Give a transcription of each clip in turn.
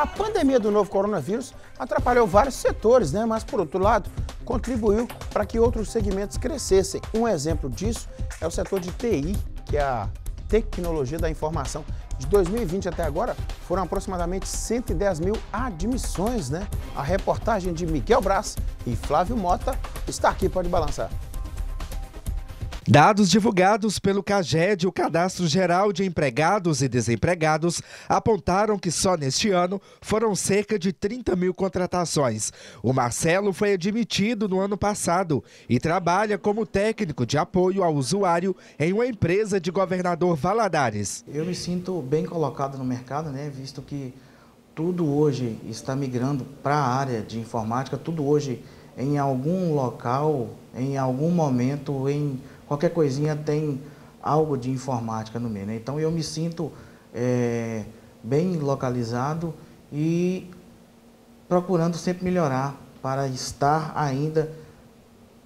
A pandemia do novo coronavírus atrapalhou vários setores, né? mas por outro lado, contribuiu para que outros segmentos crescessem. Um exemplo disso é o setor de TI, que é a tecnologia da informação. De 2020 até agora, foram aproximadamente 110 mil admissões, né? A reportagem de Miguel Braz e Flávio Mota está aqui, pode balançar. Dados divulgados pelo CAGED, o Cadastro Geral de Empregados e Desempregados, apontaram que só neste ano foram cerca de 30 mil contratações. O Marcelo foi admitido no ano passado e trabalha como técnico de apoio ao usuário em uma empresa de governador Valadares. Eu me sinto bem colocado no mercado, né, visto que tudo hoje está migrando para a área de informática, tudo hoje em algum local, em algum momento, em qualquer coisinha tem algo de informática no meio. Né? Então eu me sinto é, bem localizado e procurando sempre melhorar para estar ainda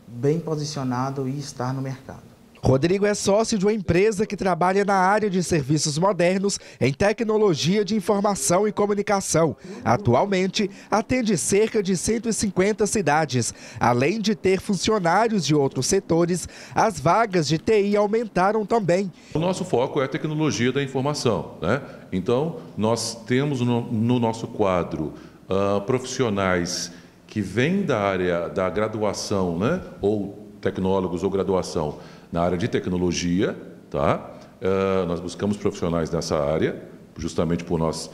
bem posicionado e estar no mercado. Rodrigo é sócio de uma empresa que trabalha na área de serviços modernos em tecnologia de informação e comunicação. Atualmente, atende cerca de 150 cidades. Além de ter funcionários de outros setores, as vagas de TI aumentaram também. O nosso foco é a tecnologia da informação. Né? Então, nós temos no, no nosso quadro uh, profissionais que vêm da área da graduação né? ou tecnólogos ou graduação na área de tecnologia, tá? Uh, nós buscamos profissionais nessa área, justamente por nós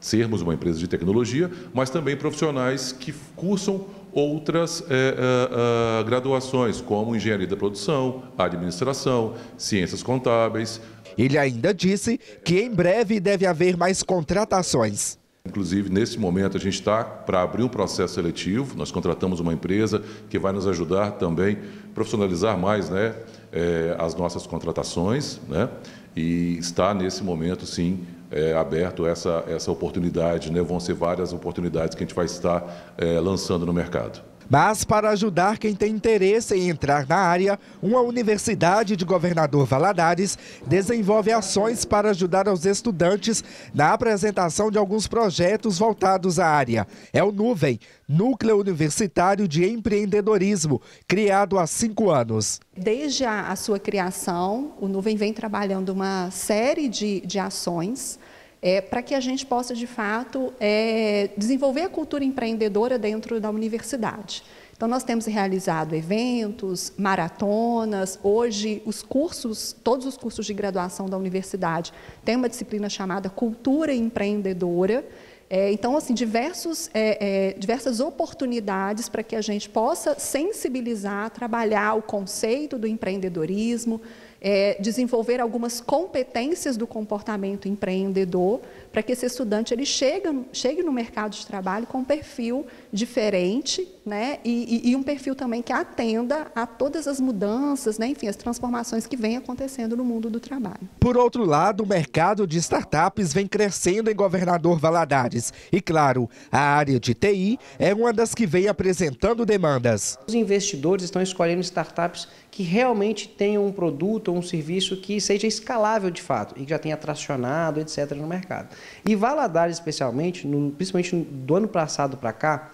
sermos uma empresa de tecnologia, mas também profissionais que cursam outras é, graduações, como engenharia da produção, administração, ciências contábeis. Ele ainda disse que em breve deve haver mais contratações. Inclusive, nesse momento, a gente está para abrir um processo seletivo, nós contratamos uma empresa que vai nos ajudar também a profissionalizar mais né, é, as nossas contratações, né, e está nesse momento, sim, é, aberto essa, essa oportunidade, né, vão ser várias oportunidades que a gente vai estar é, lançando no mercado. Mas, para ajudar quem tem interesse em entrar na área, uma universidade de Governador Valadares desenvolve ações para ajudar os estudantes na apresentação de alguns projetos voltados à área. É o Nuvem, Núcleo Universitário de Empreendedorismo, criado há cinco anos. Desde a sua criação, o Nuvem vem trabalhando uma série de, de ações é, para que a gente possa, de fato, é, desenvolver a cultura empreendedora dentro da universidade. Então, nós temos realizado eventos, maratonas. Hoje, os cursos, todos os cursos de graduação da universidade, têm uma disciplina chamada Cultura Empreendedora. É, então, assim, diversos, é, é, diversas oportunidades para que a gente possa sensibilizar, trabalhar o conceito do empreendedorismo, é, desenvolver algumas competências do comportamento empreendedor para que esse estudante ele chegue, chegue no mercado de trabalho com um perfil diferente, né? E, e, e, um perfil também que atenda a todas as mudanças, né? enfim, as transformações que vêm acontecendo no mundo do trabalho. Por outro lado, o mercado de startups vem crescendo em Governador Valadares. E claro, a área de TI é uma das que vem apresentando demandas. Os investidores estão escolhendo startups que realmente tenham um produto ou um serviço que seja escalável de fato e que já tenha tracionado, etc., no mercado. E Valadares, especialmente, no, principalmente do ano passado para cá,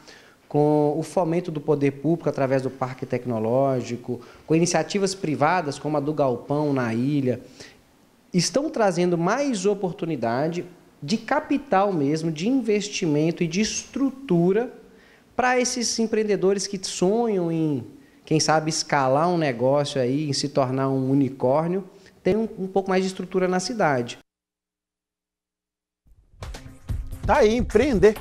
com o fomento do poder público através do parque tecnológico, com iniciativas privadas como a do Galpão na ilha, estão trazendo mais oportunidade de capital mesmo, de investimento e de estrutura para esses empreendedores que sonham em, quem sabe, escalar um negócio aí, em se tornar um unicórnio, tem um, um pouco mais de estrutura na cidade. Tá aí, empreender.